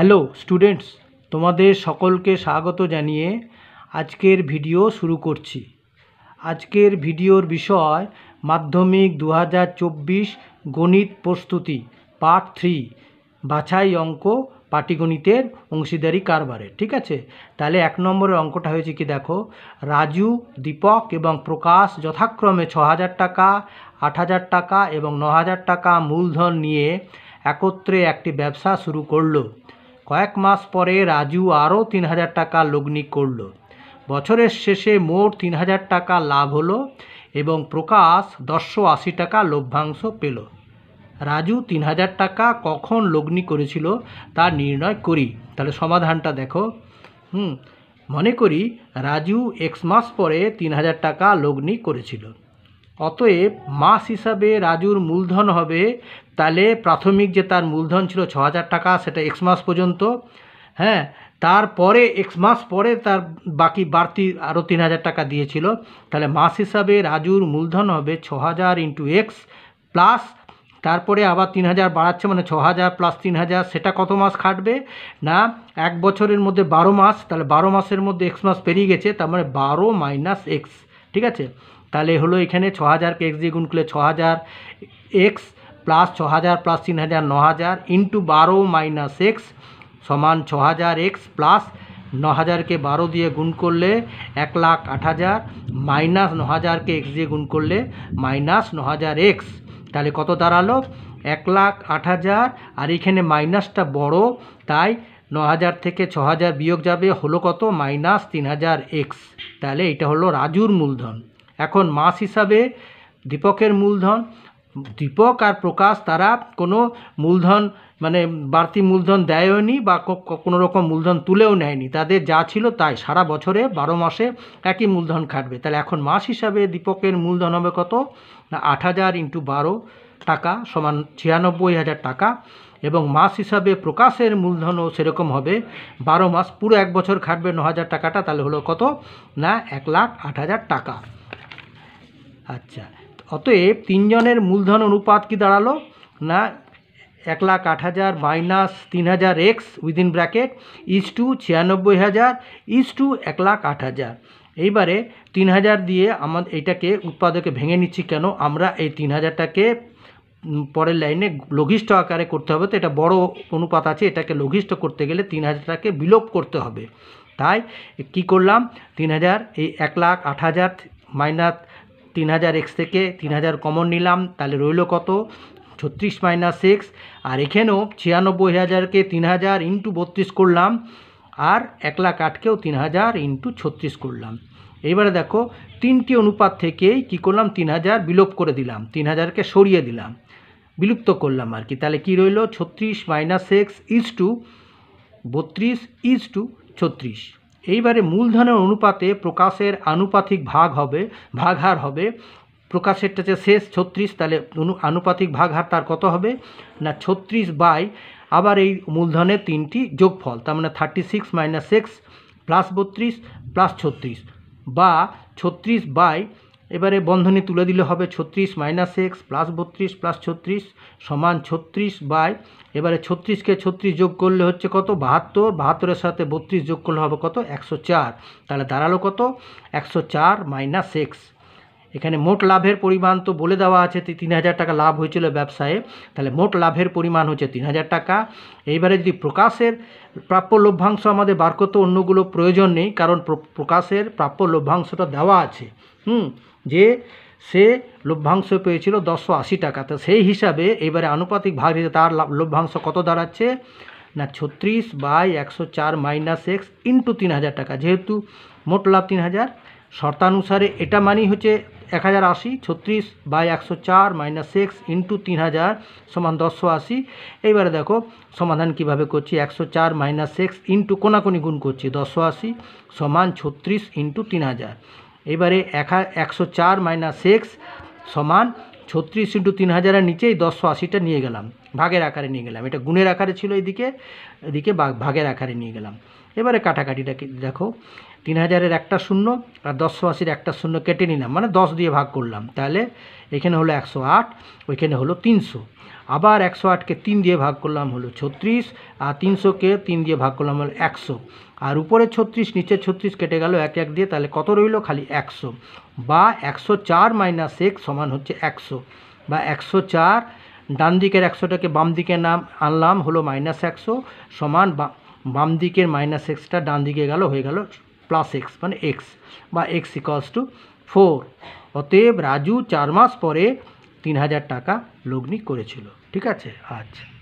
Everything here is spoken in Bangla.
হ্যালো স্টুডেন্টস তোমাদের সকলকে স্বাগত জানিয়ে আজকের ভিডিও শুরু করছি আজকের ভিডিওর বিষয় মাধ্যমিক দু গণিত প্রস্তুতি পার্ট থ্রি বাছাই অঙ্ক পাটিগণিতের অংশীদারি কারবারে ঠিক আছে তাহলে এক নম্বরের অঙ্কটা হয়েছে কি দেখো রাজু দীপক এবং প্রকাশ যথাক্রমে ছ হাজার টাকা আট হাজার টাকা এবং ন হাজার টাকা মূলধন নিয়ে একত্রে একটি ব্যবসা শুরু করলো কয়েক মাস পরে রাজু আরও তিন হাজার টাকা লগ্নি করল বছরের শেষে মোট তিন হাজার টাকা লাভ হলো এবং প্রকাশ দশশো আশি টাকা লভ্যাংশ পেল রাজু তিন হাজার টাকা কখন লগ্নি করেছিল তা নির্ণয় করি তাহলে সমাধানটা দেখো হুম মনে করি রাজু এক্স মাস পরে তিন হাজার টাকা লগ্নি করেছিল অতএব মাস হিসাবে রাজুর মূলধন হবে তাহলে প্রাথমিক যে তার মূলধন ছিল ছ হাজার টাকা সেটা এক্স মাস পর্যন্ত হ্যাঁ তারপরে এক্স মাস পরে তার বাকি বাড়তি আরও তিন হাজার টাকা দিয়েছিল তাহলে মাস হিসাবে রাজুর মূলধন হবে ছ হাজার ইন্টু এক্স প্লাস তারপরে আবার তিন হাজার বাড়াচ্ছে মানে ছ হাজার প্লাস তিন হাজার সেটা কত মাস খাটবে না এক বছরের মধ্যে বারো মাস তাহলে বারো মাসের মধ্যে এক্স মাস পেরিয়ে গেছে তার মানে বারো মাইনাস এক্স ঠিক আছে তাহলে হলো এখানে ছ হাজারকে এক্স দিয়ে গুণ করলে ছ হাজার এক্স প্লাস ছ হাজার প্লাস তিন হাজার ন হাজার ইন্টু বারো মাইনাস এক্স সমান ছ হাজার এক্স প্লাস ন হাজারকে বারো দিয়ে গুণ করলে এক লাখ আট হাজার মাইনাস ন হাজারকে এক্স দিয়ে গুণ করলে মাইনাস ন হাজার এক্স তাহলে কত দাঁড়ালো এক লাখ আট হাজার আর এখানে মাইনাসটা বড় তাই ন হাজার থেকে ছ হাজার বিয়োগ যাবে হলো কত মাইনাস তিন হাজার এক্স তাহলে এটা হলো রাজুর মূলধন এখন মাস হিসাবে দীপকের মূলধন দীপক আর প্রকাশ তারা কোনো মূলধন মানে বাড়তি মূলধন দেয়ওনি বা কোনো রকম মূলধন তুলেও নেয়নি তাদের যা ছিল তাই সারা বছরে বারো মাসে একই মূলধন খাটবে তাহলে এখন মাস হিসাবে দীপকের মূলধন হবে কত না আট হাজার ইন্টু বারো টাকা সমান ছিয়ানব্বই হাজার টাকা এবং মাস হিসাবে প্রকাশের মূলধনও সেরকম হবে বারো মাস পুরো এক বছর খাটবে ন হাজার টাকাটা তাহলে হলো কত না এক লাখ আট হাজার টাকা আচ্ছা অতএব তিনজনের মূলধন অনুপাত কি দাঁড়ালো না এক লাখ আট হাজার মাইনাস তিন হাজার X within bracket is two ছিয়ানব্বই হাজার ইস টু এক লাখ আট হাজার এইবারে তিন হাজার দিয়ে আমার এইটাকে উৎপাদকে ভেঙে নিচ্ছি কেন আমরা এই তিন হাজারটাকে পরের লাইনে লঘিষ্ঠ আকারে করতে হবে তো এটা বড় অনুপাত আছে এটাকে লঘিষ্ঠ করতে গেলে তিন হাজারটাকে বিলোপ করতে হবে তাই কি করলাম তিন হাজার এই এক লাখ আট হাজার মাইনাস তিন হাজার এক্স থেকে তিন হাজার কমন নিলাম তাহলে রইল কত ছত্রিশ মাইনাস সিক্স আর এখানেও ছিয়ানব্বই হাজারকে তিন হাজার ইন্টু বত্রিশ করলাম আর এক লাখ আটকেও তিন হাজার ইন্টু ছত্রিশ করলাম এইবারে দেখো তিনটি অনুপাত থেকেই কী করলাম তিন হাজার বিলোপ করে দিলাম তিন হাজারকে সরিয়ে দিলাম বিলুপ্ত করলাম আর কি তাহলে কি রইল ছত্রিশ মাইনাস এক্স ইজ টু বত্রিশ ইজ টু ছত্রিশ এইবারে মূলধনের অনুপাতে প্রকাশের আনুপাতিক ভাগ হবে ভাগহার হবে প্রকাশেরটা যে শেষ ছত্রিশ তাহলে আনুপাতিক ভাগহার তার কত হবে না ছত্রিশ বাই আবার এই মূলধনের তিনটি যোগফল তার মানে thirty six minus six plus বত্রিশ প্লাস ছত্রিশ বা ছত্রিশ বাই এবারে বন্ধনী তুলে দিলে হবে ছত্রিশ মাইনাস এক্স প্লাস বত্রিশ প্লাস ছত্রিশ সমান ছত্রিশ বাই এবারে ছত্রিশকে ছত্রিশ যোগ করলে হচ্ছে কত বাহাত্তর বাহাত্তরের সাথে বত্রিশ যোগ করলে হবে কত একশো চার তাহলে দাঁড়ালো কত একশো চার মাইনাস এক্স এখানে মোট লাভের পরিমাণ তো বলে দেওয়া আছে তিন হাজার টাকা লাভ হয়েছিল ব্যবসায় তাহলে মোট লাভের পরিমাণ হচ্ছে তিন হাজার টাকা এইবারে যদি প্রকাশের প্রাপ্য লভ্যাংশ আমাদের বার করতে অন্যগুলো প্রয়োজন নেই কারণ প্রকাশের প্রাপ্য লভ্যাংশটা দেওয়া আছে হুম যে সে লভ্যাংশ পেয়েছিল দশশো আশি টাকা তো সেই হিসাবে এবারে আনুপাতিক ভাগ তার লভ্যাংশ কত দাঁড়াচ্ছে না ছত্রিশ বাই একশো চার মাইনাস এক্স ইন্টু তিন হাজার টাকা যেহেতু মোট লাভ তিন হাজার শর্তানুসারে এটা মানেই হচ্ছে এক হাজার আশি ছত্রিশ বাই একশো চার মাইনাস সিক্স ইন্টু তিন হাজার সমান দশশো আশি এইবারে দেখো সমাধান কিভাবে করছি একশো চার মাইনাস সিক্স ইন্টু কোনাকুনি গুণ করছি দশশো আশি সমান ছত্রিশ ইন্টু তিন হাজার এইবারে এক একশো চার মাইনাস সিক্স সমান ছত্রিশ ইন্টু তিন হাজারের নিচেই দশশো আশিটা নিয়ে গেলাম ভাগের আকারে নিয়ে গেলাম এটা গুণের আকারে ছিল এদিকে এদিকে ভাগের আকারে নিয়ে গেলাম এবারে কাটাকাটিটা দেখো তিন হাজারের একটা শূন্য আর দশশো আশির একটা শূন্য কেটে নিলাম মানে দশ দিয়ে ভাগ করলাম তাহলে এখানে হলো একশো আট ওইখানে হলো তিনশো আবার একশো আটকে তিন দিয়ে ভাগ করলাম হলো ছত্রিশ আর তিনশোকে তিন দিয়ে ভাগ করলাম হলো একশো আর উপরে ছত্রিশ নিচে ছত্রিশ কেটে গেল এক এক দিয়ে তাহলে কত রইল খালি একশো বা একশো চার মাইনাস এক সমান হচ্ছে একশো বা একশো চার ডান দিকের একশোটাকে বাম দিকে নাম আনলাম হলো মাইনাস একশো সমান বা বাম দিকের মাইনাস এক্সটা ডান দিকে গেল হয়ে গেল প্লাস এক্স মানে এক্স বা এক্স ইকলস টু ফোর অতএব রাজু চার মাস পরে তিন হাজার টাকা লগ্নি করেছিল ঠিক আছে আচ্ছা